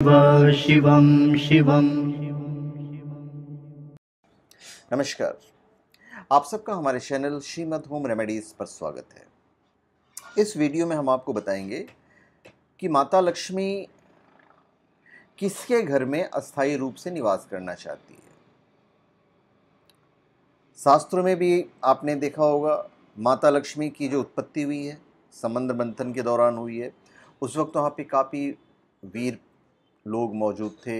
शिवम शिवम नमस्कार आप सबका हमारे चैनल श्रीमद होम रेमेडीज़ पर स्वागत है इस वीडियो में हम आपको बताएंगे कि माता लक्ष्मी किसके घर में अस्थायी रूप से निवास करना चाहती है शास्त्रों में भी आपने देखा होगा माता लक्ष्मी की जो उत्पत्ति हुई है समंदर मंथन के दौरान हुई है उस वक्त वहाँ पे काफ़ी वीर लोग मौजूद थे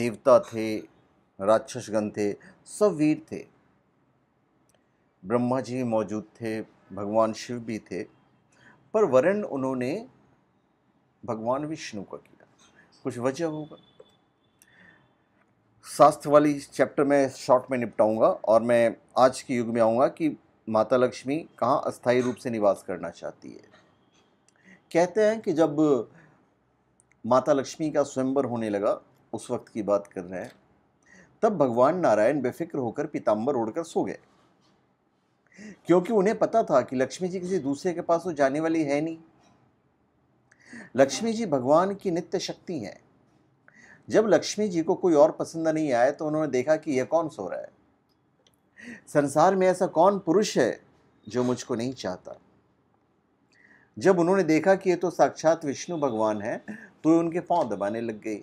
देवता थे राक्षसगण थे सब वीर थे ब्रह्मा जी मौजूद थे भगवान शिव भी थे पर वर्ण उन्होंने भगवान विष्णु का किया कुछ वजह होगा शास्त्र वाली चैप्टर में शॉर्ट में निपटाऊंगा और मैं आज के युग में आऊँगा कि माता लक्ष्मी कहाँ अस्थायी रूप से निवास करना चाहती है कहते हैं कि जब माता लक्ष्मी का स्वयंवर होने लगा उस वक्त की बात कर रहे हैं तब भगवान नारायण बेफिक्र होकर पीताम्बर ओढ़कर सो गए क्योंकि उन्हें पता था कि लक्ष्मी जी किसी दूसरे के पास तो जाने वाली है नहीं लक्ष्मी जी भगवान की नित्य शक्ति हैं जब लक्ष्मी जी को कोई और पसंद नहीं आया तो उन्होंने देखा कि यह कौन सो रहा है संसार में ऐसा कौन पुरुष है जो मुझको नहीं चाहता जब उन्होंने देखा कि ये तो साक्षात विष्णु भगवान है तो उनके पांव दबाने लग गई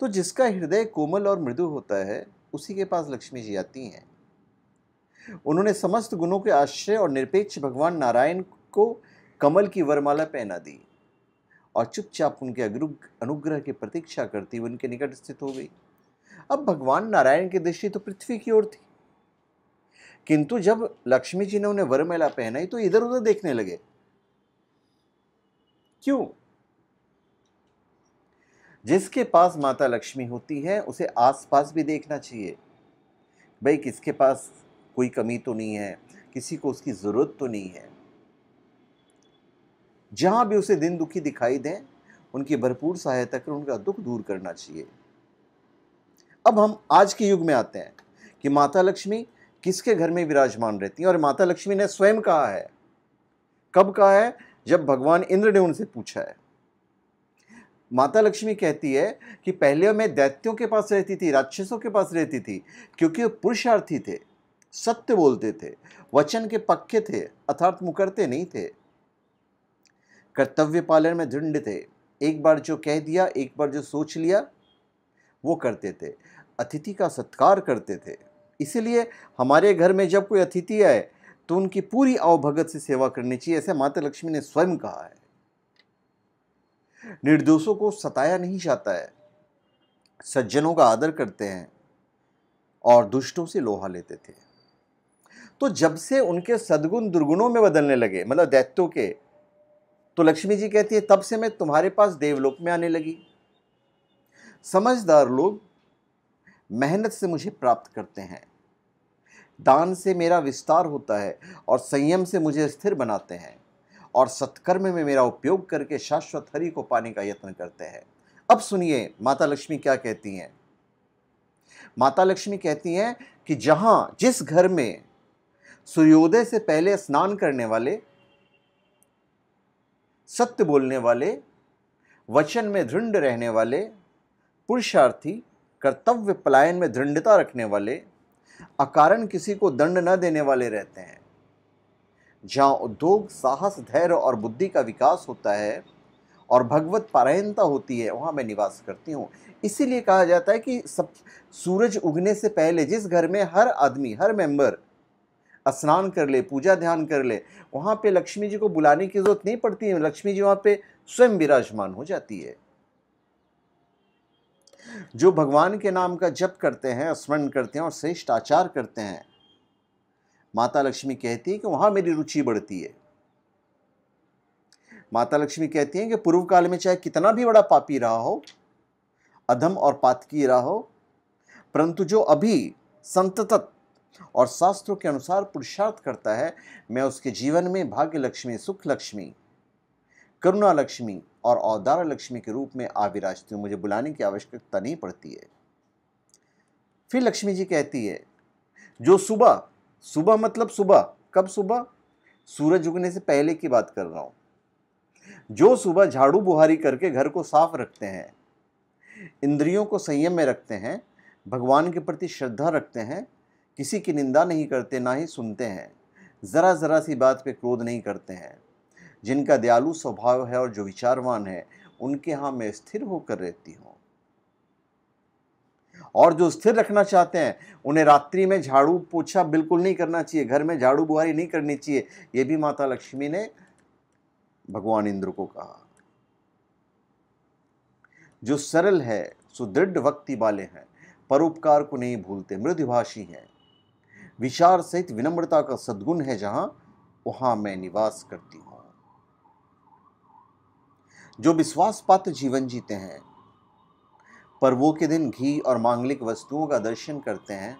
तो जिसका हृदय कोमल और मृदु होता है उसी के पास लक्ष्मी जी आती हैं उन्होंने समस्त गुणों के आश्रय और निरपेक्ष भगवान नारायण को कमल की वरमाला पहना दी और चुपचाप उनके अनुग्रह की प्रतीक्षा करती हुई उनके निकट स्थित हो गई अब भगवान नारायण की दृष्टि तो पृथ्वी की ओर थी किंतु जब लक्ष्मी जी ने उन्हें वरमेला पहनाई तो इधर उधर देखने लगे क्यों जिसके पास माता लक्ष्मी होती है उसे आसपास भी देखना चाहिए भाई किसके पास कोई कमी तो नहीं है किसी को उसकी ज़रूरत तो नहीं है जहां भी उसे दिन दुखी दिखाई दें उनकी भरपूर सहायता कर उनका दुख दूर करना चाहिए अब हम आज के युग में आते हैं कि माता लक्ष्मी किसके घर में विराजमान रहती हैं और माता लक्ष्मी ने स्वयं कहा है कब कहा है जब भगवान इंद्र ने उनसे पूछा है माता लक्ष्मी कहती है कि पहले मैं दैत्यों के पास रहती थी राक्षसों के पास रहती थी क्योंकि वो पुरुषार्थी थे सत्य बोलते थे वचन के पक्के थे अर्थात मुकरते नहीं थे कर्तव्य पालन में दृढ़ थे एक बार जो कह दिया एक बार जो सोच लिया वो करते थे अतिथि का सत्कार करते थे इसीलिए हमारे घर में जब कोई अतिथि आए तो उनकी पूरी अवभगत से सेवा करनी चाहिए ऐसे माता लक्ष्मी ने स्वयं कहा है निर्दोषों को सताया नहीं जाता है सज्जनों का आदर करते हैं और दुष्टों से लोहा लेते थे तो जब से उनके सदगुण दुर्गुणों में बदलने लगे मतलब दैत्यों के तो लक्ष्मी जी कहती है तब से मैं तुम्हारे पास देवलोक में आने लगी समझदार लोग मेहनत से मुझे प्राप्त करते हैं दान से मेरा विस्तार होता है और संयम से मुझे स्थिर बनाते हैं और सत्कर्म में, में मेरा उपयोग करके शाश्वत हरि को पाने का यत्न करते हैं अब सुनिए माता लक्ष्मी क्या कहती हैं माता लक्ष्मी कहती हैं कि जहां जिस घर में सूर्योदय से पहले स्नान करने वाले सत्य बोलने वाले वचन में दृढ़ रहने वाले पुरुषार्थी कर्तव्य पलायन में दृढ़ता रखने वाले अकारण किसी को दंड न देने वाले रहते हैं जहाँ उद्योग साहस धैर्य और बुद्धि का विकास होता है और भगवत पारायणता होती है वहाँ मैं निवास करती हूँ इसीलिए कहा जाता है कि सब सूरज उगने से पहले जिस घर में हर आदमी हर मेंबर स्नान कर ले पूजा ध्यान कर ले वहाँ पे लक्ष्मी जी को बुलाने की ज़रूरत नहीं पड़ती है लक्ष्मी जी वहाँ पे स्वयं विराजमान हो जाती है जो भगवान के नाम का जप करते हैं स्मरण करते हैं और श्रेष्ठ आचार करते हैं माता लक्ष्मी कहती है कि वहां मेरी रुचि बढ़ती है माता लक्ष्मी कहती है कि पूर्व काल में चाहे कितना भी बड़ा पापी रहा हो अधम और पातकी रहा हो परंतु जो अभी संतत और शास्त्रों के अनुसार पुरुषार्थ करता है मैं उसके जीवन में भाग्य लक्ष्मी सुख लक्ष्मी करुणा लक्ष्मी और औदार लक्ष्मी के रूप में आविराजती हूँ मुझे बुलाने की आवश्यकता नहीं पड़ती है फिर लक्ष्मी जी कहती है जो सुबह सुबह मतलब सुबह कब सुबह सूरज उगने से पहले की बात कर रहा हूँ जो सुबह झाड़ू बुहारी करके घर को साफ रखते हैं इंद्रियों को संयम में रखते हैं भगवान के प्रति श्रद्धा रखते हैं किसी की निंदा नहीं करते ना ही सुनते हैं ज़रा ज़रा सी बात पे क्रोध नहीं करते हैं जिनका दयालु स्वभाव है और जो विचारवान है उनके यहां मैं स्थिर होकर रहती हूं और जो स्थिर रखना चाहते हैं उन्हें रात्रि में झाड़ू पोछा बिल्कुल नहीं करना चाहिए घर में झाड़ू बुहारी नहीं करनी चाहिए यह भी माता लक्ष्मी ने भगवान इंद्र को कहा जो सरल है सुदृढ़ वक्ति वाले हैं परोपकार को नहीं भूलते मृदुभाषी हैं विचार सहित विनम्रता का सद्गुण है जहां वहां मैं निवास करती हूं जो विश्वास पात्र जीवन जीते हैं पर्वों के दिन घी और मांगलिक वस्तुओं का दर्शन करते हैं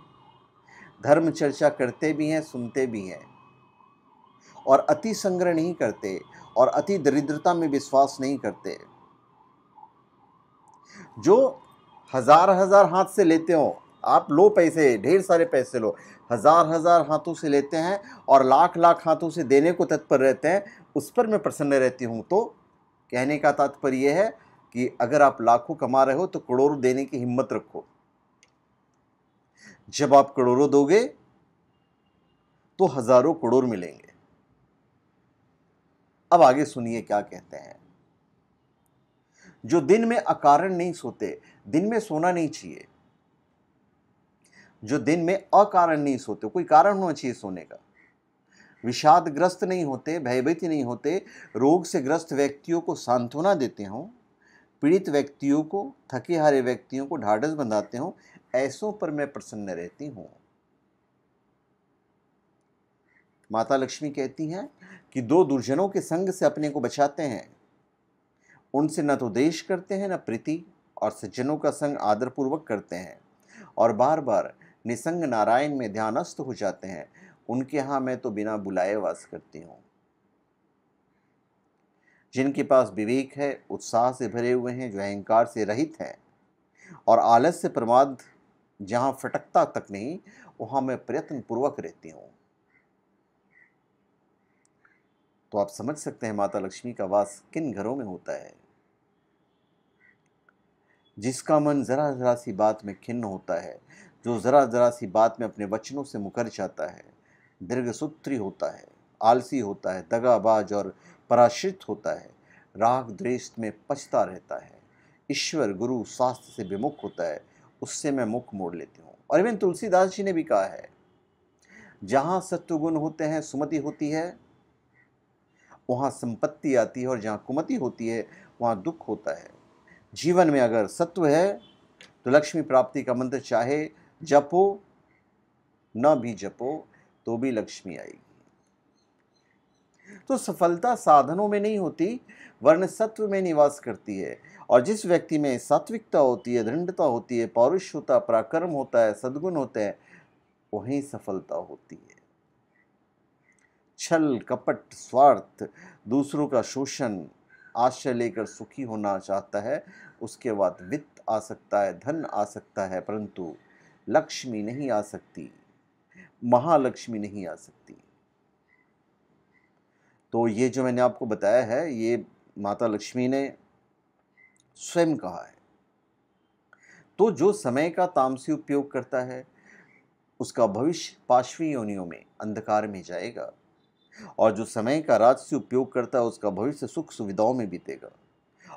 धर्म चर्चा करते भी हैं सुनते भी हैं और अति संग्रह नहीं करते और अति दरिद्रता में विश्वास नहीं करते जो हजार हजार हाथ से लेते हो आप लो पैसे ढेर सारे पैसे लो हजार हजार हाथों से लेते हैं और लाख लाख हाथों से देने को तत्पर रहते हैं उस पर मैं प्रसन्न रहती हूँ तो कहने का तात्पर्य यह है कि अगर आप लाखों कमा रहे हो तो करोड़ों देने की हिम्मत रखो जब आप करोड़ों दोगे तो हजारों करोड़ मिलेंगे अब आगे सुनिए क्या कहते हैं जो दिन में अकारण नहीं सोते दिन में सोना नहीं चाहिए जो दिन में अकारण नहीं सोते कोई कारण होना चाहिए सोने का विषादग्रस्त नहीं होते भयभीत नहीं होते रोग से ग्रस्त व्यक्तियों को सांत्वना देते हों पीड़ित व्यक्तियों को थके हारे व्यक्तियों को ढाढ़स बंधाते हों ऐसों पर मैं प्रसन्न रहती हूँ माता लक्ष्मी कहती हैं कि दो दुर्जनों के संग से अपने को बचाते हैं उनसे न तो देश करते हैं न प्रीति और सज्जनों का संग आदरपूर्वक करते हैं और बार बार निसंग नारायण में ध्यानस्थ हो जाते हैं उनके यहाँ मैं तो बिना बुलाए वास करती हूँ जिनके पास विवेक है उत्साह से भरे हुए हैं जो अहंकार से रहित हैं और आलस से प्रमाद जहाँ फटकता तक नहीं वहाँ मैं प्रयत्न पूर्वक रहती हूँ तो आप समझ सकते हैं माता लक्ष्मी का वास किन घरों में होता है जिसका मन ज़रा ज़रा सी बात में खिन्न होता है जो ज़रा ज़रा सी बात में अपने वचनों से मुकर जाता है दीर्घसूत्री होता है आलसी होता है दगाबाज और पराश्रित होता है राग द्वेष में पछता रहता है ईश्वर गुरु शास्त्र से विमुख होता है उससे मैं मुख मोड़ लेती हूँ अरविंद तुलसीदास जी ने भी कहा है जहाँ सत्वगुण होते हैं सुमति होती है वहाँ संपत्ति आती है और जहाँ कुमति होती है वहाँ दुख होता है जीवन में अगर सत्व है तो लक्ष्मी प्राप्ति का मंत्र चाहे जपो न भी जपो तो भी लक्ष्मी आएगी तो सफलता साधनों में नहीं होती वर्ण सत्व में निवास करती है और जिस व्यक्ति में सात्विकता होती है दृढ़ता होती है पौरुष होता पराक्रम होता है सद्गुण होता है वहीं सफलता होती है छल कपट स्वार्थ दूसरों का शोषण आश्रय लेकर सुखी होना चाहता है उसके बाद वित्त आ सकता है धन आ सकता है परंतु लक्ष्मी नहीं आ सकती महालक्ष्मी नहीं आ सकती तो ये जो मैंने आपको बताया है ये माता लक्ष्मी ने स्वयं कहा है तो जो समय का तामसी उपयोग करता है उसका भविष्य पाश्वी योनियों में अंधकार में जाएगा और जो समय का राजसी उपयोग करता है उसका भविष्य सुख सुविधाओं में बीतेगा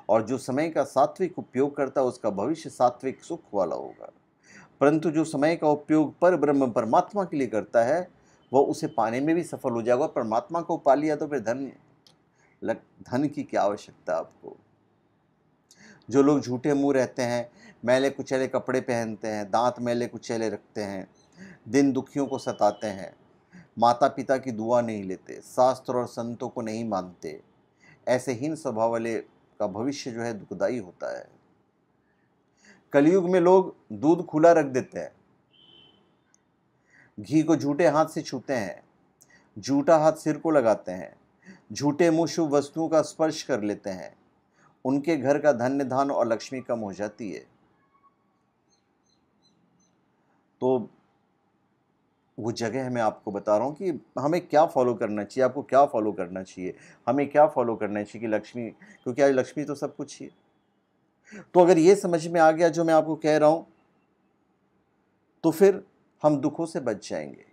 और जो समय का सात्विक उपयोग करता है उसका भविष्य सात्विक सुख वाला होगा परंतु जो समय का उपयोग पर ब्रह्म परमात्मा के लिए करता है वह उसे पाने में भी सफल हो जाएगा परमात्मा को पा लिया तो फिर धन लग धन की क्या आवश्यकता आपको जो लोग झूठे मुंह रहते हैं मैले कुचैले कपड़े पहनते हैं दांत मैले कुचैले रखते हैं दिन दुखियों को सताते हैं माता पिता की दुआ नहीं लेते शास्त्र और संतों को नहीं मानते ऐसे हीन स्वभाव वाले का भविष्य जो है दुखदायी होता है कलयुग में लोग दूध खुला रख देते हैं घी को झूठे हाथ से छूते हैं झूठा हाथ सिर को लगाते हैं झूठे मुँह शुभ वस्तुओं का स्पर्श कर लेते हैं उनके घर का धन्य धान और लक्ष्मी कम हो जाती है तो वो जगह मैं आपको बता रहा हूँ कि हमें क्या फॉलो करना चाहिए आपको क्या फॉलो करना चाहिए हमें क्या फॉलो करना चाहिए कि लक्ष्मी क्योंकि आज लक्ष्मी तो सब कुछ ही है तो अगर ये समझ में आ गया जो मैं आपको कह रहा हूँ तो फिर हम दुखों से बच जाएंगे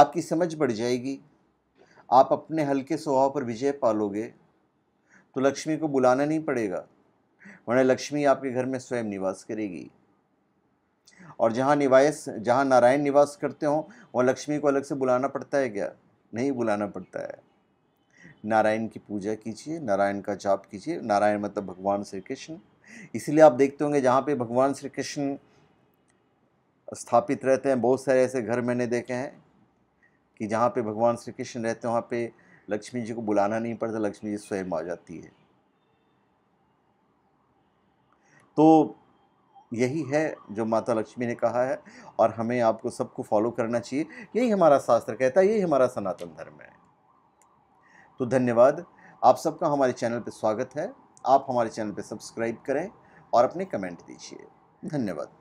आपकी समझ बढ़ जाएगी आप अपने हल्के स्वभाव पर विजय पालोगे तो लक्ष्मी को बुलाना नहीं पड़ेगा वरना लक्ष्मी आपके घर में स्वयं निवास करेगी और जहाँ निवास जहाँ नारायण निवास करते हों वहाँ लक्ष्मी को अलग से बुलाना पड़ता है क्या नहीं बुलाना पड़ता है नारायण की पूजा कीजिए नारायण का जाप कीजिए नारायण मतलब भगवान श्री कृष्ण इसीलिए आप देखते होंगे जहाँ पे भगवान श्री कृष्ण स्थापित रहते हैं बहुत सारे ऐसे घर मैंने देखे हैं कि जहाँ पे भगवान श्री कृष्ण रहते हैं वहाँ पे लक्ष्मी जी को बुलाना नहीं पड़ता लक्ष्मी जी स्वयं आ जाती है तो यही है जो माता लक्ष्मी ने कहा है और हमें आपको सबको फॉलो करना चाहिए यही हमारा शास्त्र कहता है यही हमारा सनातन धर्म है तो धन्यवाद आप सबका हमारे चैनल पर स्वागत है आप हमारे चैनल पर सब्सक्राइब करें और अपने कमेंट दीजिए धन्यवाद